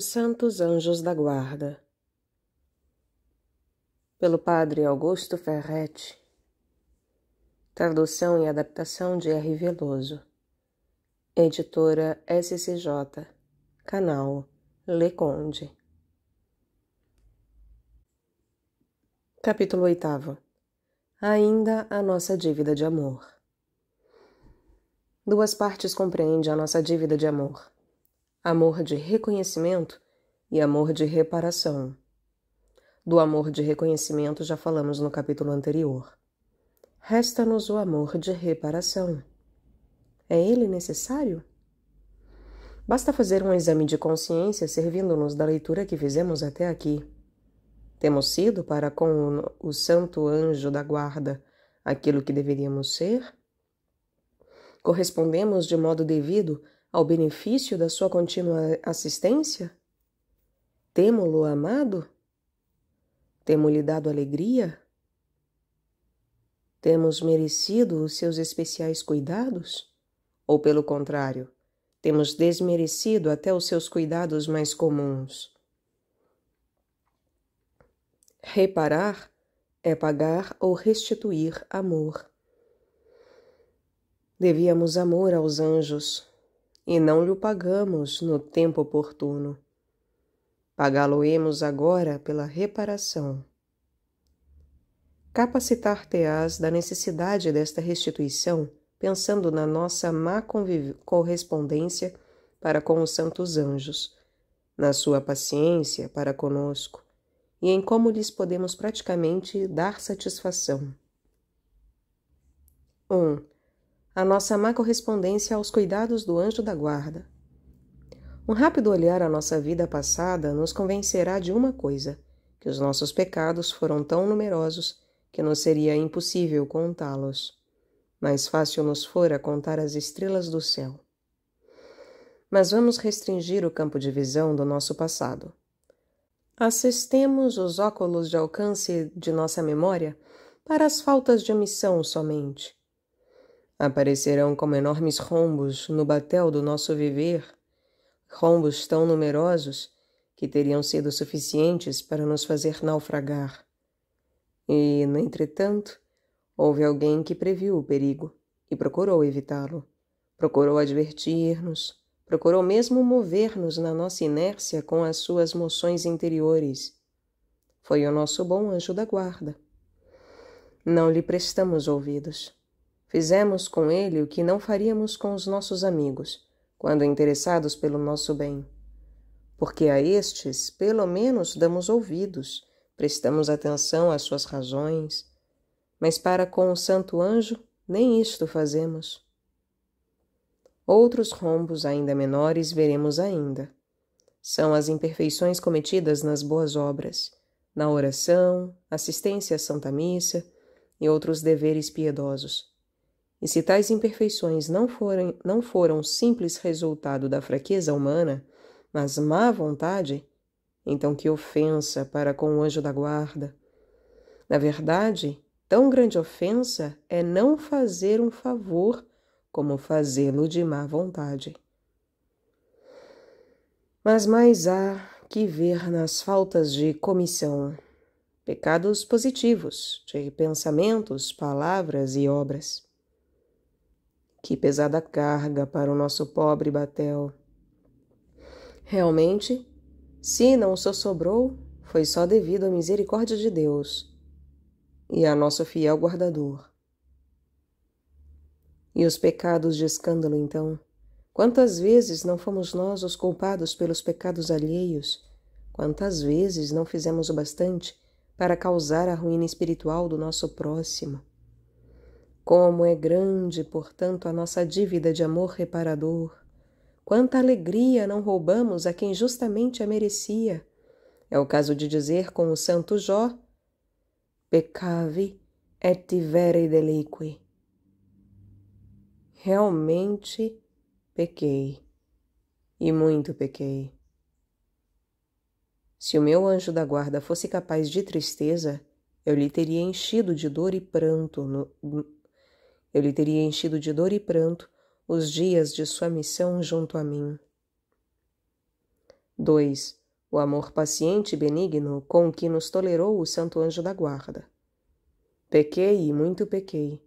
Os Santos Anjos da Guarda. Pelo Padre Augusto Ferretti. Tradução e adaptação de R. Veloso. Editora SCJ. Canal Leconde. Capítulo 8. Ainda a nossa dívida de amor. Duas partes compreende a nossa dívida de amor amor de reconhecimento e amor de reparação. Do amor de reconhecimento já falamos no capítulo anterior. Resta-nos o amor de reparação. É ele necessário? Basta fazer um exame de consciência servindo-nos da leitura que fizemos até aqui. Temos sido para com o santo anjo da guarda aquilo que deveríamos ser? Correspondemos de modo devido ao benefício da sua contínua assistência? Temo-lo amado? Temo-lhe dado alegria? Temos merecido os seus especiais cuidados? Ou, pelo contrário, temos desmerecido até os seus cuidados mais comuns? Reparar é pagar ou restituir amor. Devíamos amor aos anjos, e não lhe o pagamos no tempo oportuno. Pagá-lo-emos agora pela reparação. Capacitar-te-ás da necessidade desta restituição, pensando na nossa má correspondência para com os santos anjos, na sua paciência para conosco e em como lhes podemos praticamente dar satisfação. 1. Um, a nossa má correspondência aos cuidados do anjo da guarda. Um rápido olhar à nossa vida passada nos convencerá de uma coisa: que os nossos pecados foram tão numerosos que nos seria impossível contá-los. Mais fácil nos fora contar as estrelas do céu. Mas vamos restringir o campo de visão do nosso passado. Assistemos os óculos de alcance de nossa memória para as faltas de omissão somente aparecerão como enormes rombos no batel do nosso viver, rombos tão numerosos que teriam sido suficientes para nos fazer naufragar. E, no entretanto, houve alguém que previu o perigo e procurou evitá-lo, procurou advertir-nos, procurou mesmo mover-nos na nossa inércia com as suas moções interiores. Foi o nosso bom anjo da guarda. Não lhe prestamos ouvidos. Fizemos com ele o que não faríamos com os nossos amigos, quando interessados pelo nosso bem. Porque a estes, pelo menos, damos ouvidos, prestamos atenção às suas razões. Mas para com o santo anjo, nem isto fazemos. Outros rombos ainda menores veremos ainda. São as imperfeições cometidas nas boas obras, na oração, assistência à Santa Missa e outros deveres piedosos e se tais imperfeições não, forem, não foram simples resultado da fraqueza humana, mas má vontade, então que ofensa para com o anjo da guarda! Na verdade, tão grande ofensa é não fazer um favor como fazê-lo de má vontade. Mas mais há que ver nas faltas de comissão, pecados positivos, de pensamentos, palavras e obras. Que pesada carga para o nosso pobre Batel. Realmente, se não só sobrou, foi só devido à misericórdia de Deus e a nosso fiel guardador. E os pecados de escândalo, então? Quantas vezes não fomos nós os culpados pelos pecados alheios? Quantas vezes não fizemos o bastante para causar a ruína espiritual do nosso próximo? Como é grande, portanto, a nossa dívida de amor reparador! Quanta alegria não roubamos a quem justamente a merecia! É o caso de dizer com o santo Jó: Pecavi et vere deliqui. Realmente pequei, e muito pequei. Se o meu anjo da guarda fosse capaz de tristeza, eu lhe teria enchido de dor e pranto no, eu lhe teria enchido de dor e pranto os dias de sua missão junto a mim. 2. O amor paciente e benigno com que nos tolerou o Santo Anjo da Guarda. Pequei e muito pequei,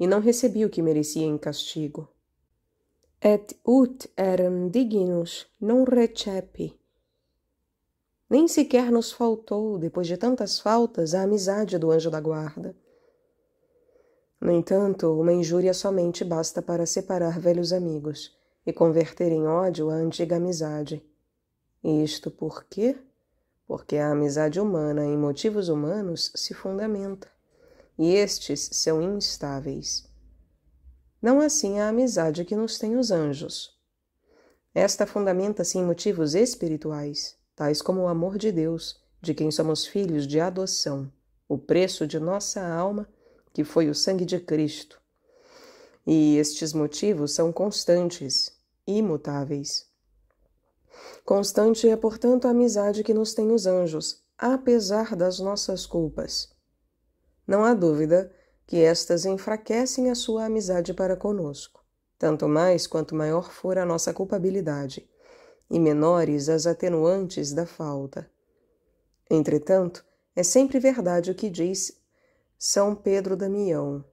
e não recebi o que merecia em castigo. Et ut eram dignus non recepi. Nem sequer nos faltou, depois de tantas faltas, a amizade do anjo da guarda. No entanto, uma injúria somente basta para separar velhos amigos e converter em ódio a antiga amizade. E isto por quê? Porque a amizade humana em motivos humanos se fundamenta, e estes são instáveis. Não é assim a amizade que nos tem os anjos. Esta fundamenta-se em motivos espirituais, tais como o amor de Deus, de quem somos filhos de adoção, o preço de nossa alma que foi o sangue de Cristo. E estes motivos são constantes, imutáveis. Constante é, portanto, a amizade que nos tem os anjos, apesar das nossas culpas. Não há dúvida que estas enfraquecem a sua amizade para conosco, tanto mais quanto maior for a nossa culpabilidade, e menores as atenuantes da falta. Entretanto, é sempre verdade o que diz são Pedro Damião.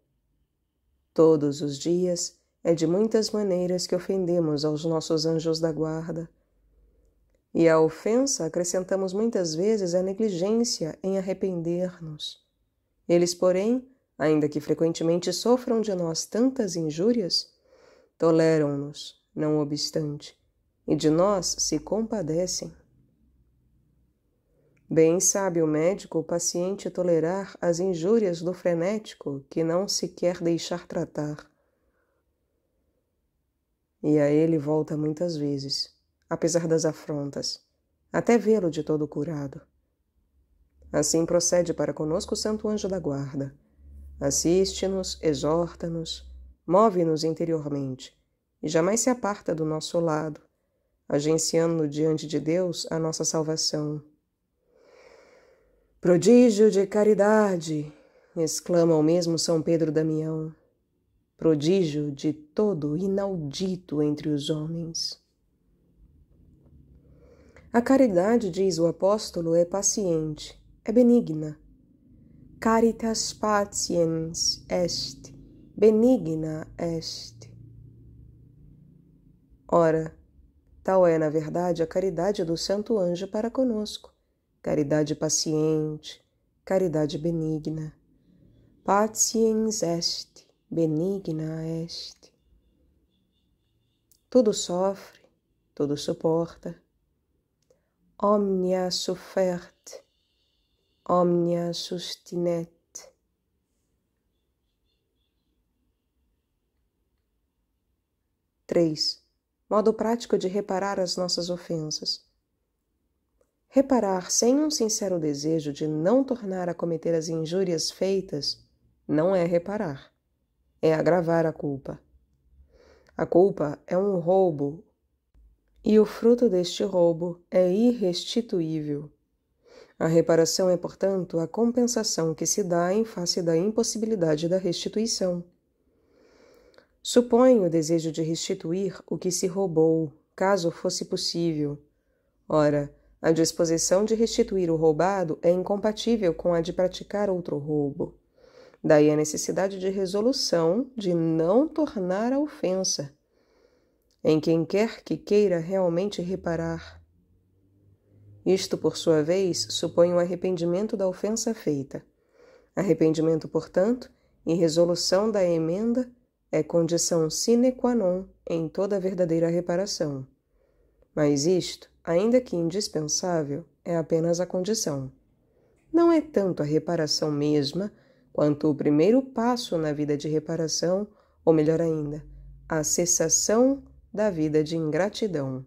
Todos os dias é de muitas maneiras que ofendemos aos nossos anjos da guarda. E à ofensa acrescentamos muitas vezes a negligência em arrepender-nos. Eles, porém, ainda que frequentemente sofram de nós tantas injúrias, toleram-nos, não obstante, e de nós se compadecem. Bem sabe o médico o paciente tolerar as injúrias do frenético que não se quer deixar tratar. E a ele volta muitas vezes, apesar das afrontas, até vê-lo de todo curado. Assim procede para conosco o Santo Anjo da Guarda. Assiste-nos, exorta-nos, move-nos interiormente, e jamais se aparta do nosso lado, agenciando diante de Deus a nossa salvação Prodígio de caridade, exclama o mesmo São Pedro Damião, prodígio de todo inaudito entre os homens. A caridade, diz o apóstolo, é paciente, é benigna. Caritas patiens est, benigna est. Ora, tal é, na verdade, a caridade do Santo Anjo para conosco caridade paciente, caridade benigna. Patiens est, benigna est. Tudo sofre, tudo suporta. Omnia suffert, omnia sustinet. Três. Modo prático de reparar as nossas ofensas. Reparar sem um sincero desejo de não tornar a cometer as injúrias feitas não é reparar, é agravar a culpa. A culpa é um roubo e o fruto deste roubo é irrestituível. A reparação é, portanto, a compensação que se dá em face da impossibilidade da restituição. Supõe o desejo de restituir o que se roubou, caso fosse possível. Ora, a disposição de restituir o roubado é incompatível com a de praticar outro roubo. Daí a necessidade de resolução de não tornar a ofensa em quem quer que queira realmente reparar. Isto, por sua vez, supõe o um arrependimento da ofensa feita. Arrependimento, portanto, e resolução da emenda é condição sine qua non em toda verdadeira reparação. Mas isto ainda que indispensável, é apenas a condição. Não é tanto a reparação mesma, quanto o primeiro passo na vida de reparação, ou melhor ainda, a cessação da vida de ingratidão.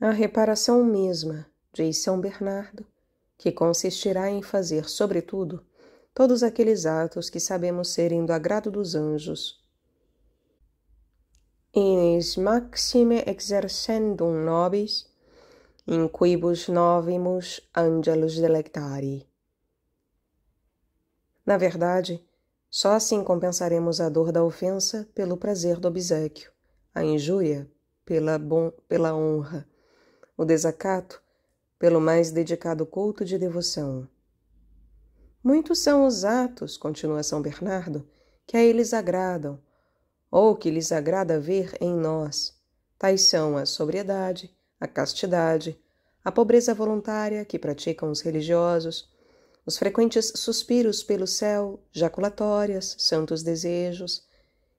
A reparação mesma, diz São Bernardo, que consistirá em fazer, sobretudo, todos aqueles atos que sabemos serem do agrado dos anjos. Ines maxime exercendum nobis in quibus novimus angelus delectari. Na verdade, só assim compensaremos a dor da ofensa pelo prazer do obsequio, a injúria pela, pela honra, o desacato pelo mais dedicado culto de devoção. Muitos são os atos, continua São Bernardo, que a eles agradam, ou que lhes agrada ver em nós. Tais são a sobriedade, a castidade, a pobreza voluntária que praticam os religiosos, os frequentes suspiros pelo céu, jaculatórias, santos desejos,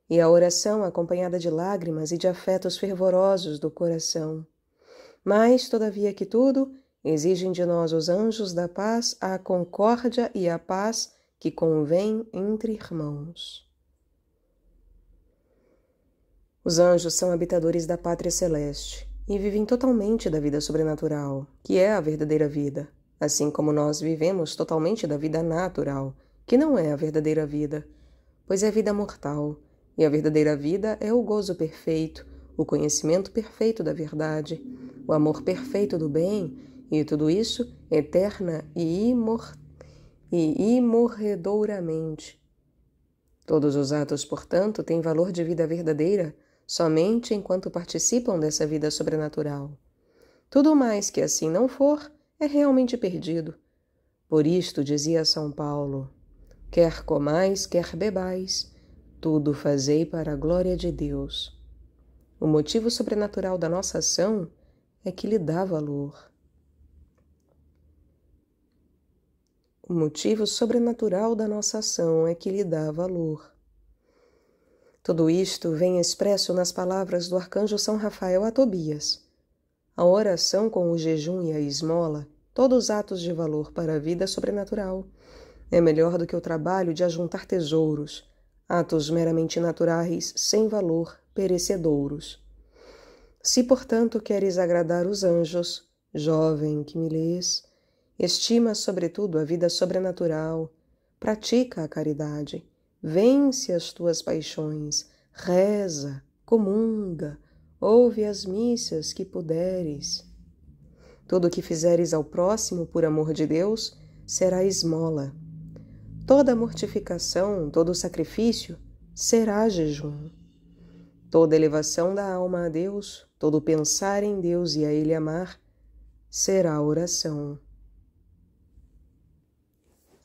e a oração acompanhada de lágrimas e de afetos fervorosos do coração. Mas, todavia que tudo, exigem de nós os anjos da paz a concórdia e a paz que convém entre irmãos. Os anjos são habitadores da pátria celeste e vivem totalmente da vida sobrenatural, que é a verdadeira vida, assim como nós vivemos totalmente da vida natural, que não é a verdadeira vida, pois é vida mortal, e a verdadeira vida é o gozo perfeito, o conhecimento perfeito da verdade, o amor perfeito do bem, e tudo isso eterna e, imor e imorredouramente. Todos os atos, portanto, têm valor de vida verdadeira somente enquanto participam dessa vida sobrenatural. Tudo mais que assim não for é realmente perdido. Por isto dizia São Paulo: quer comais, quer bebais, tudo fazei para a glória de Deus. O motivo sobrenatural da nossa ação é que lhe dá valor. O motivo sobrenatural da nossa ação é que lhe dá valor. Tudo isto vem expresso nas palavras do arcanjo São Rafael a Tobias. A oração com o jejum e a esmola, todos atos de valor para a vida sobrenatural, é melhor do que o trabalho de ajuntar tesouros, atos meramente naturais, sem valor, perecedouros. Se, portanto, queres agradar os anjos, jovem que me lês, estima sobretudo a vida sobrenatural, pratica a caridade, Vence as tuas paixões, reza, comunga, ouve as missas que puderes. Tudo o que fizeres ao próximo por amor de Deus será esmola. Toda mortificação, todo sacrifício será jejum. Toda elevação da alma a Deus, todo pensar em Deus e a Ele amar, será oração.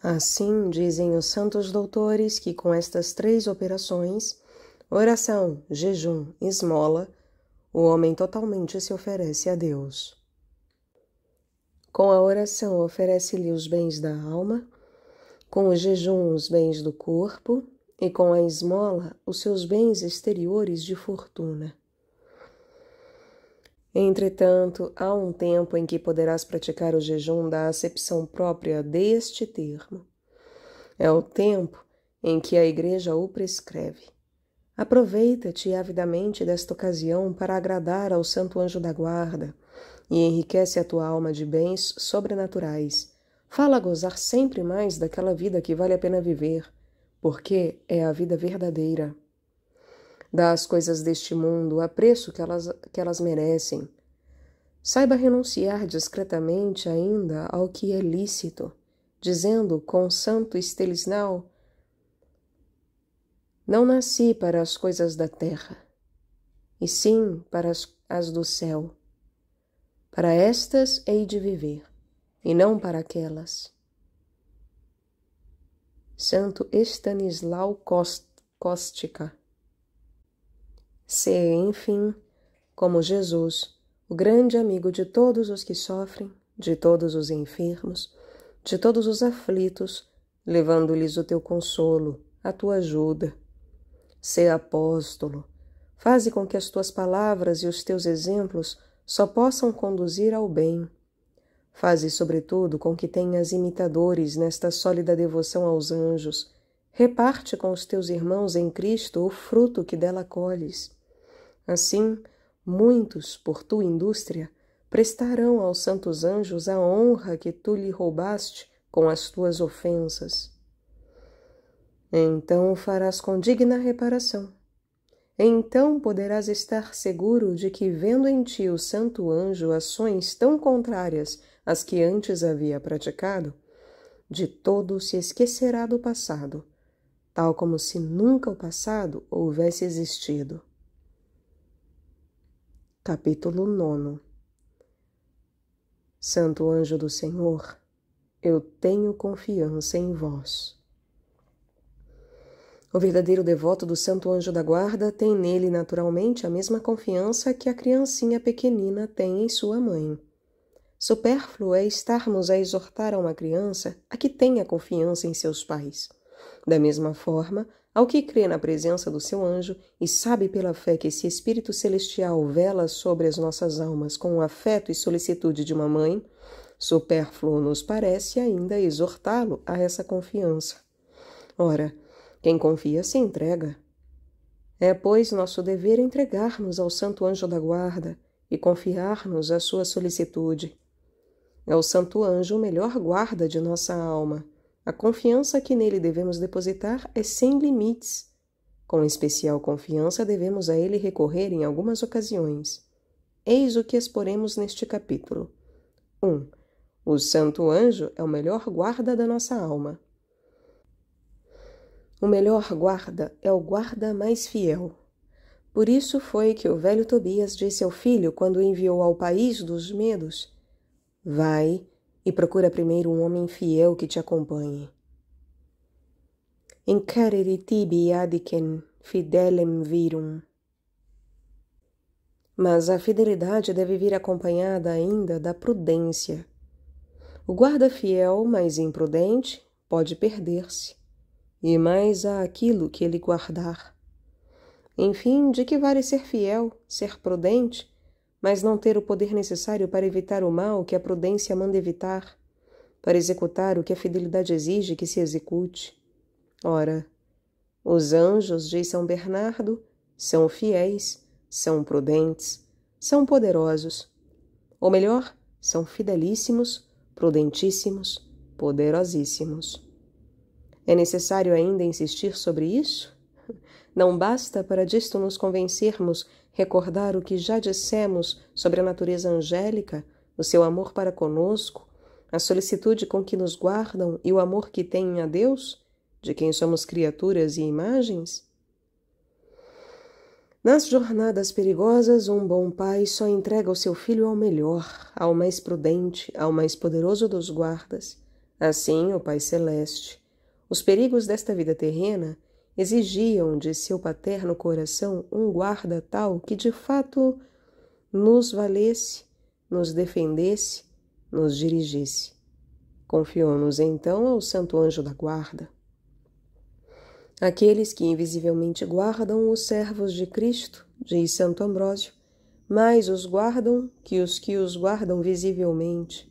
Assim dizem os santos doutores que com estas três operações, oração, jejum, esmola, o homem totalmente se oferece a Deus. Com a oração oferece-lhe os bens da alma, com o jejum os bens do corpo e com a esmola os seus bens exteriores de fortuna. Entretanto, há um tempo em que poderás praticar o jejum da acepção própria deste termo. É o tempo em que a Igreja o prescreve. Aproveita-te avidamente desta ocasião para agradar ao Santo Anjo da Guarda e enriquece a tua alma de bens sobrenaturais. Fala gozar sempre mais daquela vida que vale a pena viver, porque é a vida verdadeira. Dá às coisas deste mundo o preço que elas, que elas merecem. Saiba renunciar discretamente ainda ao que é lícito, dizendo com santo estelisnal: Não nasci para as coisas da terra, e sim para as, as do céu. Para estas hei de viver, e não para aquelas. Santo Estanislau Kostka Ser, enfim, como Jesus, o grande amigo de todos os que sofrem, de todos os enfermos, de todos os aflitos, levando-lhes o teu consolo, a tua ajuda. Ser apóstolo, faze com que as tuas palavras e os teus exemplos só possam conduzir ao bem. Faze, sobretudo, com que tenhas imitadores nesta sólida devoção aos anjos. Reparte com os teus irmãos em Cristo o fruto que dela colhes. Assim, muitos, por tua indústria, prestarão aos santos anjos a honra que tu lhe roubaste com as tuas ofensas. Então o farás com digna reparação. Então poderás estar seguro de que, vendo em ti o santo anjo ações tão contrárias às que antes havia praticado, de todo se esquecerá do passado, tal como se nunca o passado houvesse existido. Capítulo 9 Santo anjo do Senhor, eu tenho confiança em vós. O verdadeiro devoto do Santo Anjo da Guarda tem nele naturalmente a mesma confiança que a criancinha pequenina tem em sua mãe. Supérfluo é estarmos a exortar a uma criança a que tenha confiança em seus pais. Da mesma forma, ao que crê na presença do seu anjo e sabe pela fé que esse Espírito Celestial vela sobre as nossas almas com o afeto e solicitude de uma mãe, supérfluo nos parece ainda exortá-lo a essa confiança. Ora, quem confia se entrega. É, pois, nosso dever entregar-nos ao Santo Anjo da Guarda e confiar-nos à sua solicitude. É o Santo Anjo o melhor guarda de nossa alma a confiança que nele devemos depositar é sem limites. Com especial confiança devemos a ele recorrer em algumas ocasiões. Eis o que exporemos neste capítulo. 1. Um, o santo anjo é o melhor guarda da nossa alma. O melhor guarda é o guarda mais fiel. Por isso foi que o velho Tobias disse ao filho quando o enviou ao país dos medos: Vai, e procura primeiro um homem fiel que te acompanhe. Incerere tibi adicem fidelem virum. Mas a fidelidade deve vir acompanhada ainda da prudência. O guarda fiel, mas imprudente, pode perder-se, e mais há aquilo que ele guardar. Enfim, de que vale ser fiel, ser prudente, mas não ter o poder necessário para evitar o mal que a prudência manda evitar, para executar o que a fidelidade exige que se execute. Ora, os anjos, de São Bernardo, são fiéis, são prudentes, são poderosos. Ou melhor, são fidelíssimos, prudentíssimos, poderosíssimos. É necessário ainda insistir sobre isso? Não basta, para disto nos convencermos, recordar o que já dissemos sobre a natureza angélica, o seu amor para conosco, a solicitude com que nos guardam e o amor que têm a Deus, de quem somos criaturas e imagens? Nas jornadas perigosas, um bom pai só entrega o seu filho ao melhor, ao mais prudente, ao mais poderoso dos guardas. Assim, o Pai Celeste. Os perigos desta vida terrena exigiam de seu paterno coração um guarda tal que de fato nos valesse, nos defendesse, nos dirigisse. Confiou-nos então ao Santo Anjo da Guarda. Aqueles que invisivelmente guardam os servos de Cristo, diz Santo Ambrósio, mais os guardam que os que os guardam visivelmente.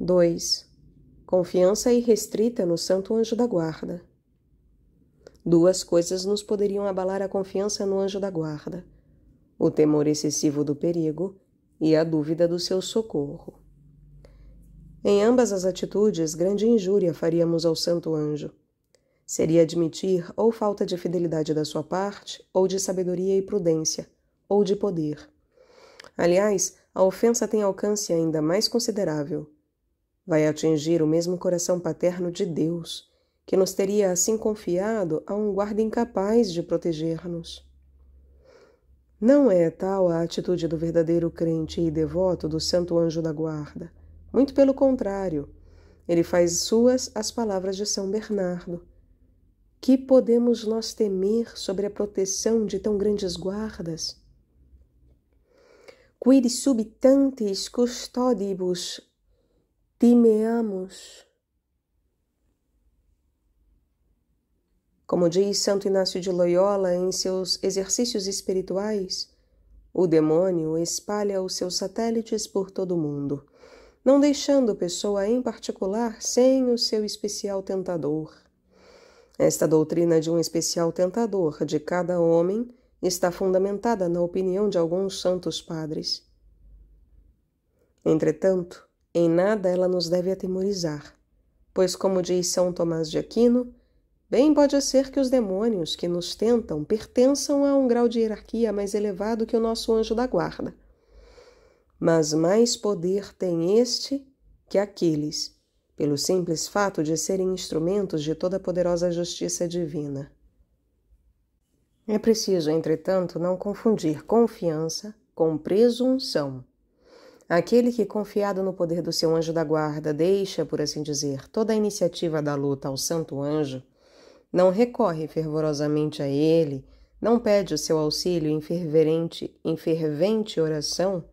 2. Confiança irrestrita no Santo Anjo da Guarda. Duas coisas nos poderiam abalar a confiança no Anjo da Guarda: o temor excessivo do perigo e a dúvida do seu socorro. Em ambas as atitudes, grande injúria faríamos ao Santo Anjo. Seria admitir ou falta de fidelidade da sua parte, ou de sabedoria e prudência, ou de poder. Aliás, a ofensa tem alcance ainda mais considerável vai atingir o mesmo coração paterno de Deus, que nos teria assim confiado a um guarda incapaz de proteger-nos. Não é tal a atitude do verdadeiro crente e devoto do Santo Anjo da Guarda. Muito pelo contrário, ele faz suas as palavras de São Bernardo. Que podemos nós temer sobre a proteção de tão grandes guardas? Quid sub tantis custodibus Timeamos. Como diz Santo Inácio de Loyola em seus exercícios espirituais, o demônio espalha os seus satélites por todo o mundo, não deixando pessoa em particular sem o seu especial tentador. Esta doutrina de um especial tentador de cada homem está fundamentada na opinião de alguns santos padres. Entretanto, em nada ela nos deve atemorizar, pois, como diz São Tomás de Aquino, bem pode ser que os demônios que nos tentam pertençam a um grau de hierarquia mais elevado que o nosso anjo da guarda. Mas mais poder tem este que aqueles, pelo simples fato de serem instrumentos de toda poderosa justiça divina. É preciso, entretanto, não confundir confiança com presunção. Aquele que, confiado no poder do seu anjo da guarda, deixa, por assim dizer, toda a iniciativa da luta ao santo anjo, não recorre fervorosamente a ele, não pede o seu auxílio em fervente, em fervente oração,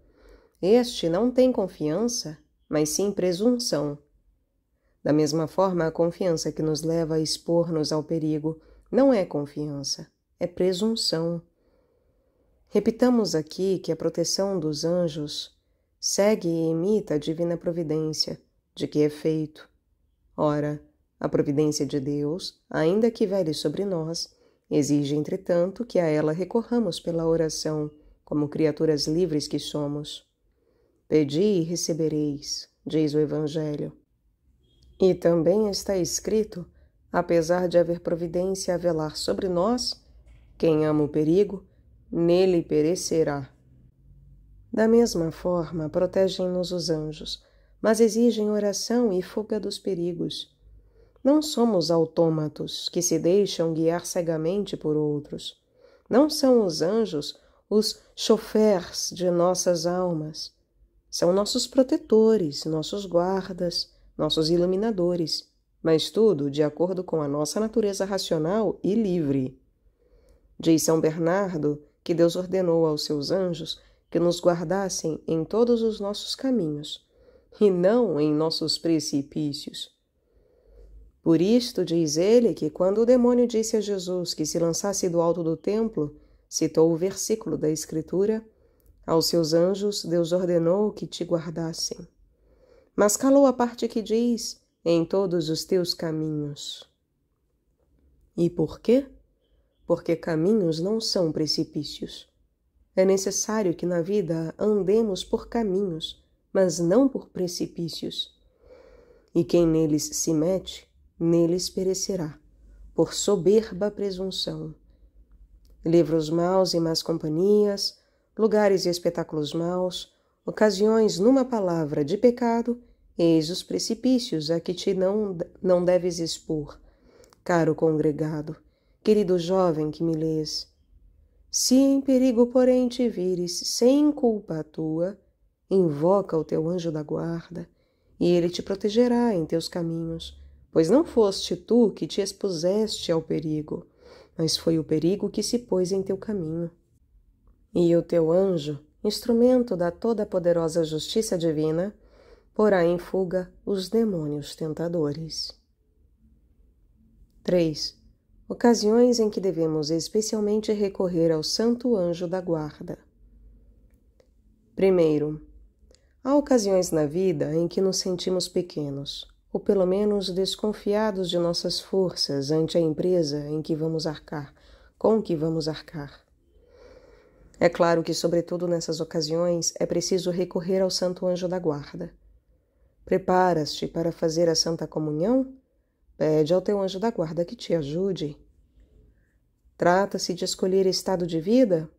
este não tem confiança, mas sim presunção. Da mesma forma, a confiança que nos leva a expor-nos ao perigo não é confiança, é presunção. Repitamos aqui que a proteção dos anjos segue e imita a divina providência, de que é feito. Ora, a providência de Deus, ainda que vele sobre nós, exige, entretanto, que a ela recorramos pela oração, como criaturas livres que somos. Pedi e recebereis, diz o Evangelho. E também está escrito, apesar de haver providência a velar sobre nós, quem ama o perigo, nele perecerá. Da mesma forma, protegem-nos os anjos, mas exigem oração e fuga dos perigos. Não somos autômatos que se deixam guiar cegamente por outros. Não são os anjos os chofers de nossas almas. São nossos protetores, nossos guardas, nossos iluminadores, mas tudo de acordo com a nossa natureza racional e livre. Diz São Bernardo que Deus ordenou aos seus anjos que nos guardassem em todos os nossos caminhos, e não em nossos precipícios. Por isto diz ele que quando o demônio disse a Jesus que se lançasse do alto do templo, citou o versículo da Escritura: Aos seus anjos Deus ordenou que te guardassem. Mas calou a parte que diz: Em todos os teus caminhos. E por quê? Porque caminhos não são precipícios. É necessário que na vida andemos por caminhos, mas não por precipícios. E quem neles se mete, neles perecerá, por soberba presunção. Livros maus e más companhias, lugares e espetáculos maus, ocasiões numa palavra de pecado, eis os precipícios a que te não, não deves expor. Caro congregado, querido jovem que me lês, se em perigo, porém, te vires sem culpa tua, invoca o teu anjo da guarda, e ele te protegerá em teus caminhos, pois não foste tu que te expuseste ao perigo, mas foi o perigo que se pôs em teu caminho. E o teu anjo, instrumento da toda-poderosa justiça divina, porá em fuga os demônios tentadores. 3 ocasiões em que devemos especialmente recorrer ao Santo Anjo da Guarda. Primeiro, há ocasiões na vida em que nos sentimos pequenos, ou pelo menos desconfiados de nossas forças ante a empresa em que vamos arcar, com que vamos arcar. É claro que, sobretudo nessas ocasiões, é preciso recorrer ao Santo Anjo da Guarda. Preparas-te para fazer a Santa Comunhão? Pede ao teu anjo da guarda que te ajude. Trata-se de escolher estado de vida?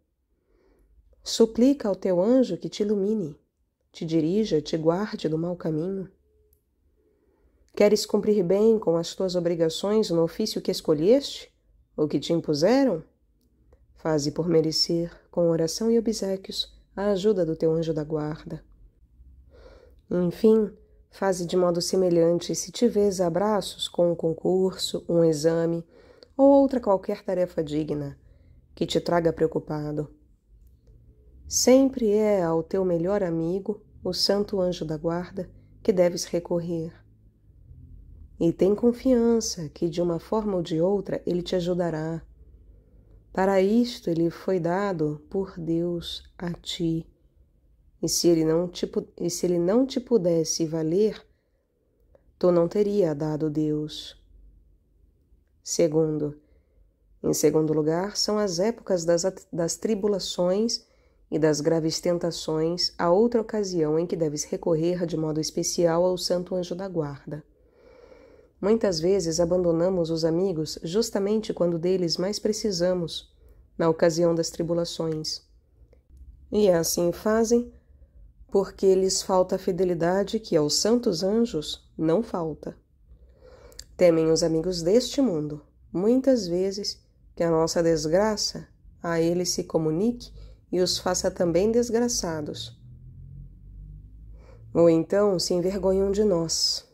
Suplica ao teu anjo que te ilumine, te dirija, te guarde do mau caminho. Queres cumprir bem com as tuas obrigações no ofício que escolheste ou que te impuseram? Faze por merecer, com oração e obsequios, a ajuda do teu anjo da guarda. Enfim, Faze de modo semelhante se tiveres abraços com um concurso, um exame ou outra qualquer tarefa digna que te traga preocupado. Sempre é ao teu melhor amigo, o santo anjo da guarda, que deves recorrer. E tem confiança que de uma forma ou de outra ele te ajudará. Para isto ele foi dado por Deus a ti e se ele não te, e se ele não te pudesse valer, tu não teria dado Deus. Segundo, em segundo lugar, são as épocas das, das tribulações e das graves tentações a outra ocasião em que deves recorrer de modo especial ao Santo Anjo da Guarda. Muitas vezes abandonamos os amigos justamente quando deles mais precisamos, na ocasião das tribulações. E assim fazem porque lhes falta a fidelidade que aos santos anjos não falta. Temem os amigos deste mundo, muitas vezes, que a nossa desgraça a eles se comunique e os faça também desgraçados. Ou então se envergonham de nós,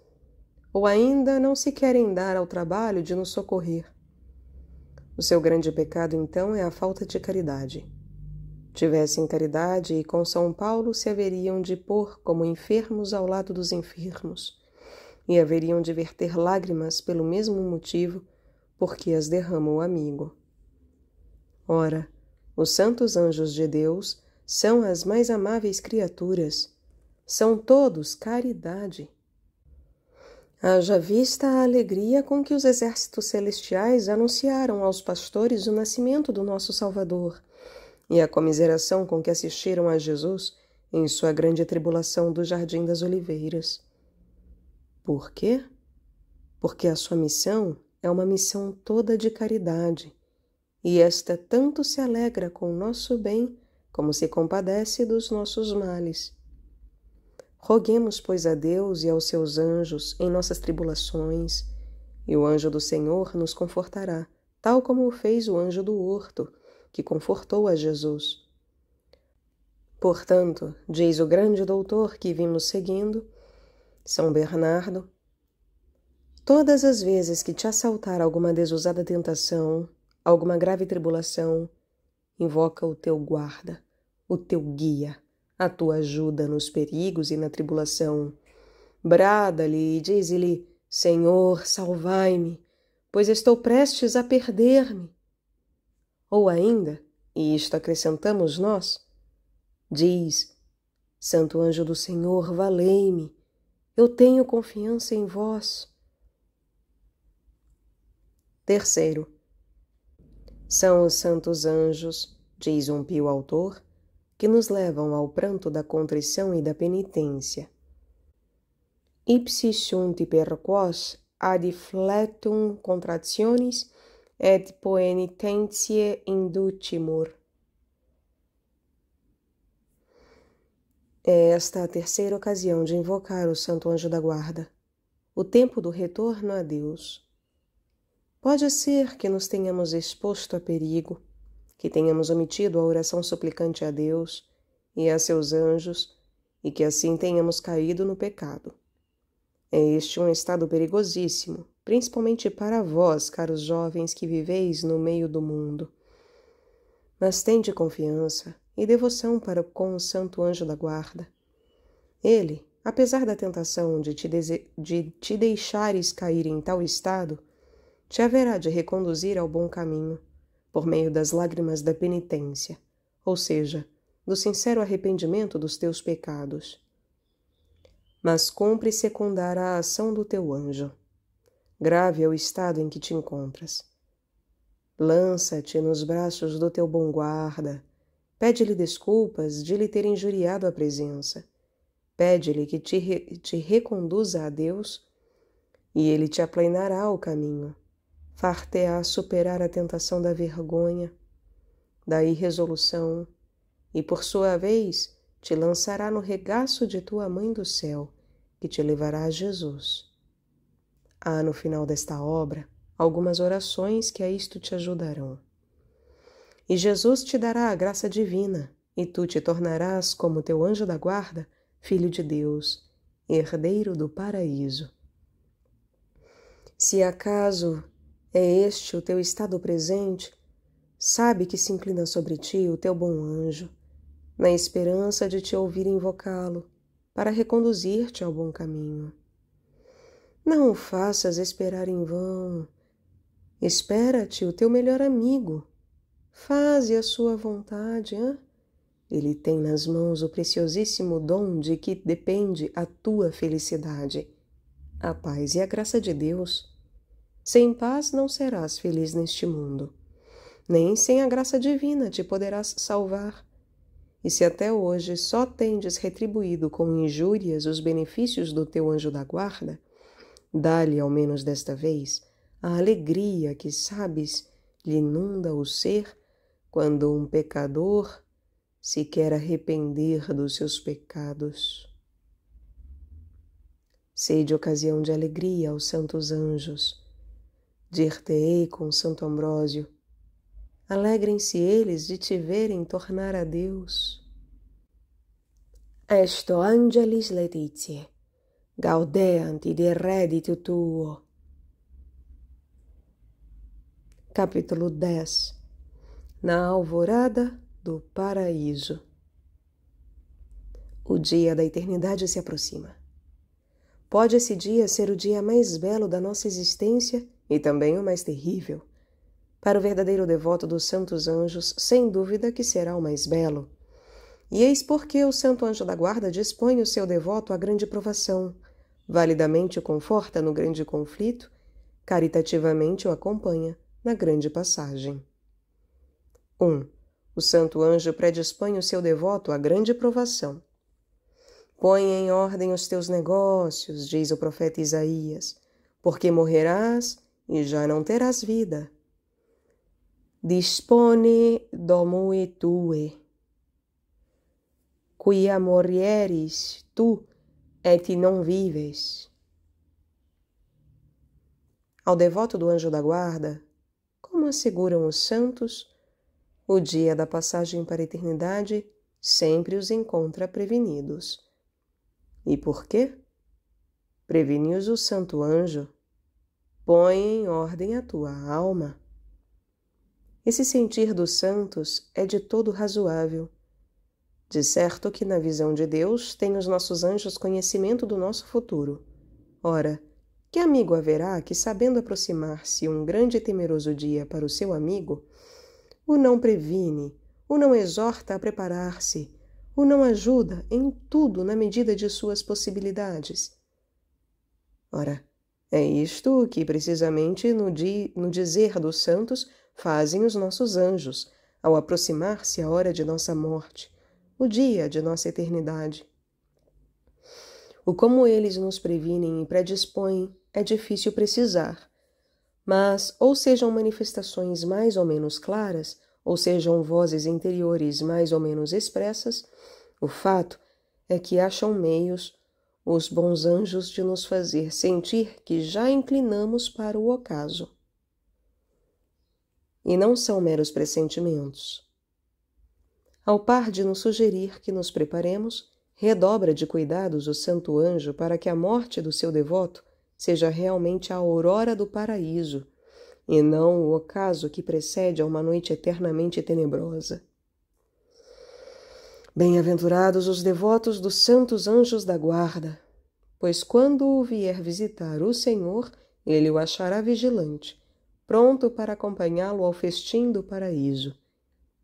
ou ainda não se querem dar ao trabalho de nos socorrer. O seu grande pecado, então, é a falta de caridade. Tivessem caridade e com São Paulo se haveriam de pôr como enfermos ao lado dos enfermos, e haveriam de verter lágrimas pelo mesmo motivo, porque as derrama o amigo. Ora, os santos anjos de Deus são as mais amáveis criaturas, são todos caridade. Haja vista a alegria com que os exércitos celestiais anunciaram aos pastores o nascimento do nosso Salvador e a comiseração com que assistiram a Jesus em sua grande tribulação do Jardim das Oliveiras. Por quê? Porque a sua missão é uma missão toda de caridade, e esta tanto se alegra com o nosso bem como se compadece dos nossos males. Roguemos, pois, a Deus e aos seus anjos em nossas tribulações, e o anjo do Senhor nos confortará, tal como o fez o anjo do horto, que confortou a Jesus. Portanto, diz o grande doutor que vimos seguindo, São Bernardo, todas as vezes que te assaltar alguma desusada tentação, alguma grave tribulação, invoca o teu guarda, o teu guia, a tua ajuda nos perigos e na tribulação. Brada-lhe e dize-lhe: Senhor, salvai-me, pois estou prestes a perder-me. Ou ainda, e isto acrescentamos nós, diz: Santo anjo do Senhor, valei-me, eu tenho confiança em vós. Terceiro, são os santos anjos, diz um pio autor, que nos levam ao pranto da contrição e da penitência. Ipsi sunt per quos ad fletum contractionis et poenitentiae inducimur. É esta a terceira ocasião de invocar o Santo Anjo da Guarda, o tempo do retorno a Deus. Pode ser que nos tenhamos exposto a perigo, que tenhamos omitido a oração suplicante a Deus e a seus anjos, e que assim tenhamos caído no pecado. É este um estado perigosíssimo, principalmente para vós, caros jovens que viveis no meio do mundo. Mas tende confiança e devoção para com o santo anjo da guarda. Ele, apesar da tentação de te, de te deixares cair em tal estado, te haverá de reconduzir ao bom caminho, por meio das lágrimas da penitência, ou seja, do sincero arrependimento dos teus pecados. Mas cumpre secundar a ação do teu anjo Grave é o estado em que te encontras. Lança-te nos braços do teu bom guarda. Pede-lhe desculpas de lhe ter injuriado a presença. Pede-lhe que te, re te reconduza a Deus e ele te aplainará o caminho. Far-te-á superar a tentação da vergonha, da irresolução, e por sua vez te lançará no regaço de tua mãe do céu, que te levará a Jesus Há ah, no final desta obra algumas orações que a isto te ajudarão. E Jesus te dará a graça divina, e tu te tornarás como teu anjo da guarda, filho de Deus, herdeiro do paraíso. Se acaso é este o teu estado presente, sabe que se inclina sobre ti o teu bom anjo, na esperança de te ouvir invocá-lo, para reconduzir-te ao bom caminho. Não o faças esperar em vão. Espera-te o teu melhor amigo. Faze a sua vontade, hein? Ele tem nas mãos o preciosíssimo dom de que depende a tua felicidade, a paz e a graça de Deus. Sem paz não serás feliz neste mundo, nem sem a graça divina te poderás salvar. E se até hoje só tendes retribuído com injúrias os benefícios do teu anjo da guarda, Dá-lhe, ao menos desta vez, a alegria que, sabes, lhe inunda o ser quando um pecador se quer arrepender dos seus pecados. Sede ocasião de alegria aos santos anjos. Dir-te-ei com Santo Ambrósio. Alegrem-se eles de te verem tornar a Deus. Esto angelis letitie gaudeanti del reddito tuo. Capítulo 10 Na Alvorada do Paraíso O dia da eternidade se aproxima. Pode esse dia ser o dia mais belo da nossa existência e também o mais terrível. Para o verdadeiro devoto dos santos anjos, sem dúvida que será o mais belo e eis porque o santo anjo da guarda dispõe o seu devoto à grande provação, validamente o conforta no grande conflito, caritativamente o acompanha na grande passagem. 1. Um, o santo anjo predispõe o seu devoto à grande provação. Põe em ordem os teus negócios, diz o profeta Isaías, porque morrerás e já não terás vida. Dispone domui tue quia morieris tu et non vives. Ao devoto do anjo da guarda, como asseguram os santos, o dia da passagem para a eternidade sempre os encontra prevenidos. E por quê? Previne-os o santo anjo. Põe em ordem a tua alma. Esse sentir dos santos é de todo razoável de certo que, na visão de Deus, têm os nossos anjos conhecimento do nosso futuro. Ora, que amigo haverá que, sabendo aproximar-se um grande e temeroso dia para o seu amigo, o não previne, o não exorta a preparar-se, o não ajuda em tudo na medida de suas possibilidades? Ora, é isto que, precisamente, no, di no dizer dos santos, fazem os nossos anjos, ao aproximar-se a hora de nossa morte o dia de nossa eternidade. O como eles nos previnem e predispõem é difícil precisar, mas ou sejam manifestações mais ou menos claras, ou sejam vozes interiores mais ou menos expressas, o fato é que acham meios os bons anjos de nos fazer sentir que já inclinamos para o ocaso. E não são meros pressentimentos ao par de nos sugerir que nos preparemos, redobra de cuidados o santo anjo para que a morte do seu devoto seja realmente a aurora do paraíso, e não o ocaso que precede a uma noite eternamente tenebrosa. Bem-aventurados os devotos dos santos anjos da guarda, pois quando o vier visitar o Senhor, ele o achará vigilante, pronto para acompanhá-lo ao festim do paraíso.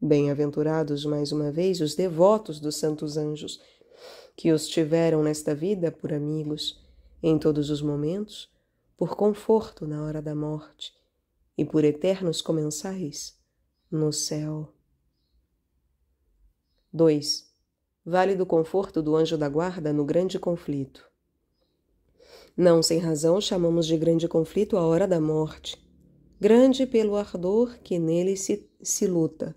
Bem-aventurados, mais uma vez, os devotos dos santos anjos, que os tiveram nesta vida por amigos, em todos os momentos, por conforto na hora da morte e por eternos comensais no céu. 2. Vale do conforto do anjo da guarda no grande conflito. Não sem razão chamamos de grande conflito a hora da morte, grande pelo ardor que nele se, se luta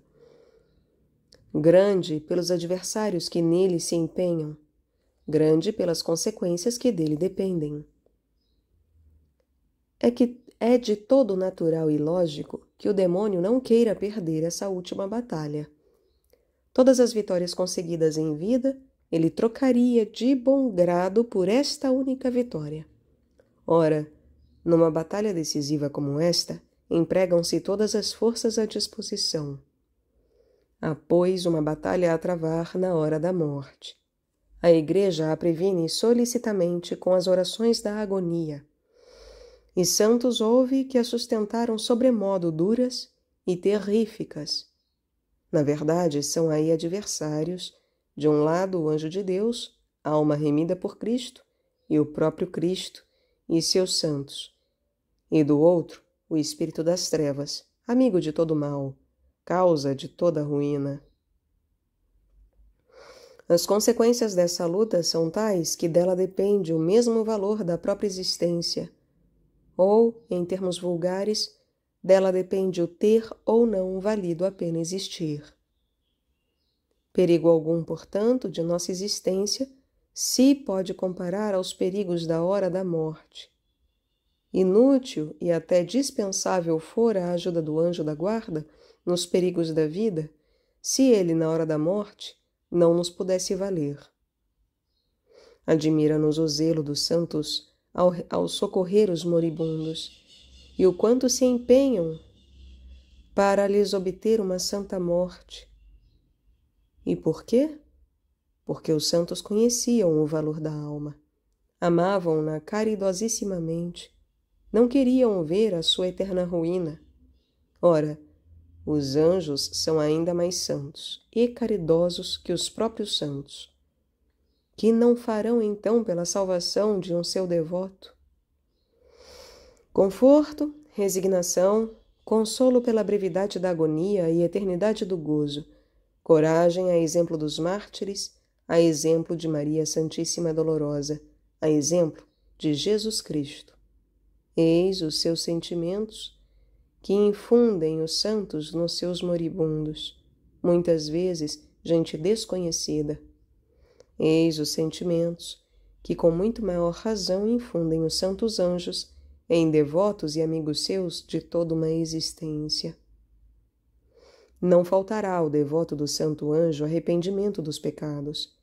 grande pelos adversários que nele se empenham, grande pelas consequências que dele dependem. É que é de todo natural e lógico que o demônio não queira perder essa última batalha. Todas as vitórias conseguidas em vida, ele trocaria de bom grado por esta única vitória. Ora, numa batalha decisiva como esta, empregam-se todas as forças à disposição. Há, pois, uma batalha a travar na hora da morte. A Igreja a previne solicitamente com as orações da agonia. E santos houve que a sustentaram sobremodo duras e terríficas. Na verdade, são aí adversários, de um lado o anjo de Deus, alma remida por Cristo, e o próprio Cristo e seus santos, e do outro o espírito das trevas, amigo de todo mal, causa de toda ruína. As consequências dessa luta são tais que dela depende o mesmo valor da própria existência, ou, em termos vulgares, dela depende o ter ou não valido a pena existir. Perigo algum, portanto, de nossa existência se pode comparar aos perigos da hora da morte. Inútil e até dispensável for a ajuda do anjo da guarda, nos perigos da vida, se ele, na hora da morte, não nos pudesse valer. Admira-nos o zelo dos santos ao, ao socorrer os moribundos e o quanto se empenham para lhes obter uma santa morte. E por quê? Porque os santos conheciam o valor da alma, amavam-na caridosissimamente, não queriam ver a sua eterna ruína. Ora, os anjos são ainda mais santos e caridosos que os próprios santos. Que não farão então pela salvação de um seu devoto? Conforto, resignação, consolo pela brevidade da agonia e eternidade do gozo, coragem a exemplo dos mártires, a exemplo de Maria Santíssima Dolorosa, a exemplo de Jesus Cristo. Eis os seus sentimentos que infundem os santos nos seus moribundos, muitas vezes gente desconhecida. Eis os sentimentos que, com muito maior razão, infundem os santos anjos em devotos e amigos seus de toda uma existência. Não faltará ao devoto do santo anjo arrependimento dos pecados.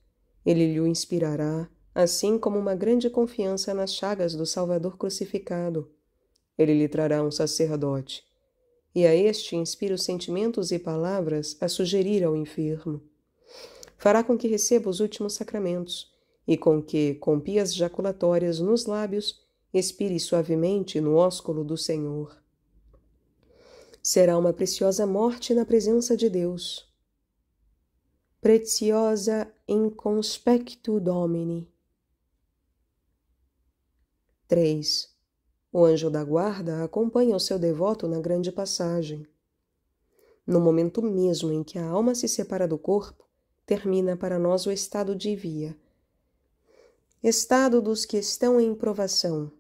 Ele lhe o inspirará, assim como uma grande confiança nas chagas do Salvador crucificado. Ele lhe trará um sacerdote, e a este inspira os sentimentos e palavras a sugerir ao enfermo. Fará com que receba os últimos sacramentos e com que, com pias jaculatórias nos lábios, expire suavemente no ósculo do Senhor. Será uma preciosa morte na presença de Deus. Preciosa in conspectu Domini. 3. O anjo da guarda acompanha o seu devoto na grande passagem. No momento mesmo em que a alma se separa do corpo, termina para nós o estado de via, estado dos que estão em provação.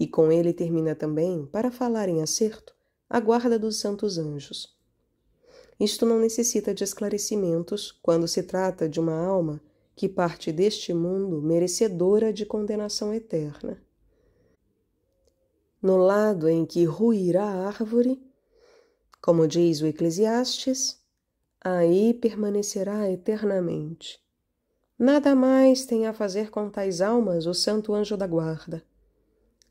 E com ele termina também, para falar em acerto, a guarda dos santos anjos. Isto não necessita de esclarecimentos quando se trata de uma alma que parte deste mundo merecedora de condenação eterna no lado em que ruirá a árvore, como diz o Eclesiastes, aí permanecerá eternamente. Nada mais tem a fazer com tais almas o santo anjo da guarda.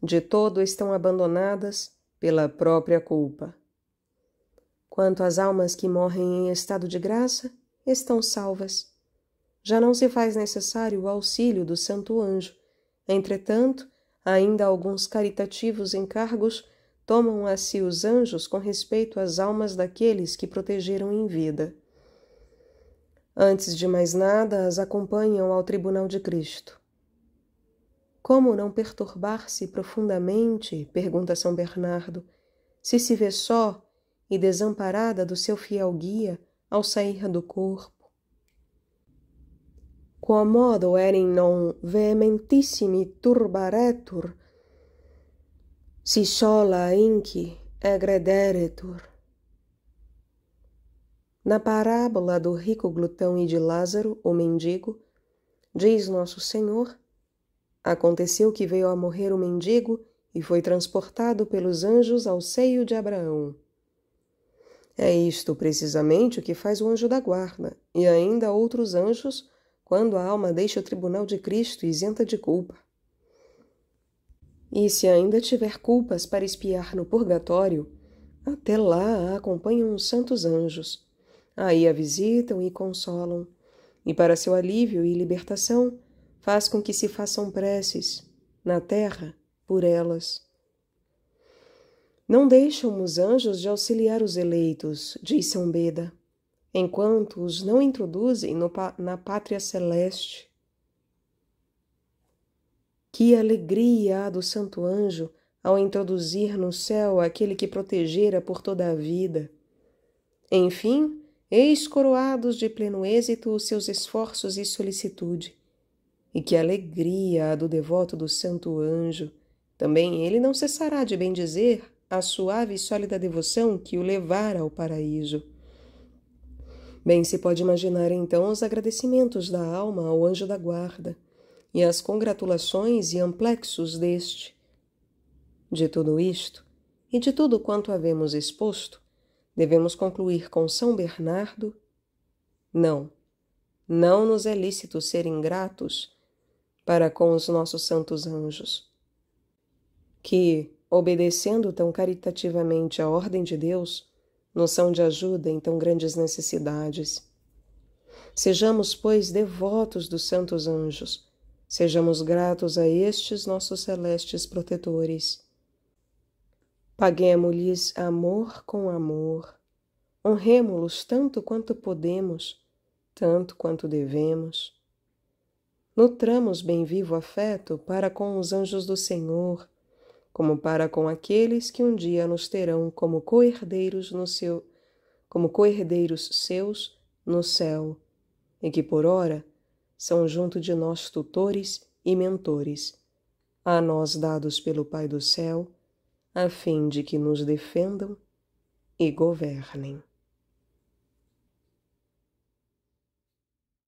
De todo estão abandonadas pela própria culpa. Quanto às almas que morrem em estado de graça, estão salvas. Já não se faz necessário o auxílio do santo anjo. Entretanto, Ainda alguns caritativos encargos tomam a si os anjos com respeito às almas daqueles que protegeram em vida. Antes de mais nada, as acompanham ao tribunal de Cristo. Como não perturbar-se profundamente, pergunta São Bernardo, se se vê só e desamparada do seu fiel guia ao sair do corpo? quomodo erin non vehementissimi turbaretur, si sola inci egrederetur. Na parábola do rico glutão e de Lázaro, o mendigo, diz Nosso Senhor: Aconteceu que veio a morrer o mendigo e foi transportado pelos anjos ao seio de Abraão. É isto precisamente o que faz o anjo da guarda e ainda outros anjos quando a alma deixa o tribunal de Cristo isenta de culpa. E se ainda tiver culpas para espiar no purgatório, até lá a acompanham os santos anjos. Aí a visitam e consolam, e para seu alívio e libertação, faz com que se façam preces, na terra, por elas. Não deixam os anjos de auxiliar os eleitos, diz São Beda enquanto os não introduzem no, na pátria celeste. Que alegria há do santo anjo ao introduzir no céu aquele que protegera por toda a vida. Enfim, eis coroados de pleno êxito os seus esforços e solicitude. E que alegria a do devoto do santo anjo! Também ele não cessará de bendizer a suave e sólida devoção que o levara ao paraíso. Bem se pode imaginar então os agradecimentos da alma ao anjo da guarda e as congratulações e amplexos deste. De tudo isto e de tudo quanto havemos exposto, devemos concluir com São Bernardo: não, não nos é lícito ser ingratos para com os nossos santos anjos, que, obedecendo tão caritativamente a ordem de Deus, noção de ajuda em tão grandes necessidades. Sejamos, pois, devotos dos santos anjos, sejamos gratos a estes nossos celestes protetores. Paguemos-lhes amor com amor, honremos-los tanto quanto podemos, tanto quanto devemos. Nutramos bem vivo afeto para com os anjos do Senhor, como para com aqueles que um dia nos terão como coerdeiros no seu, como seus no céu, e que por ora são junto de nós tutores e mentores, a nós dados pelo Pai do céu, a fim de que nos defendam e governem.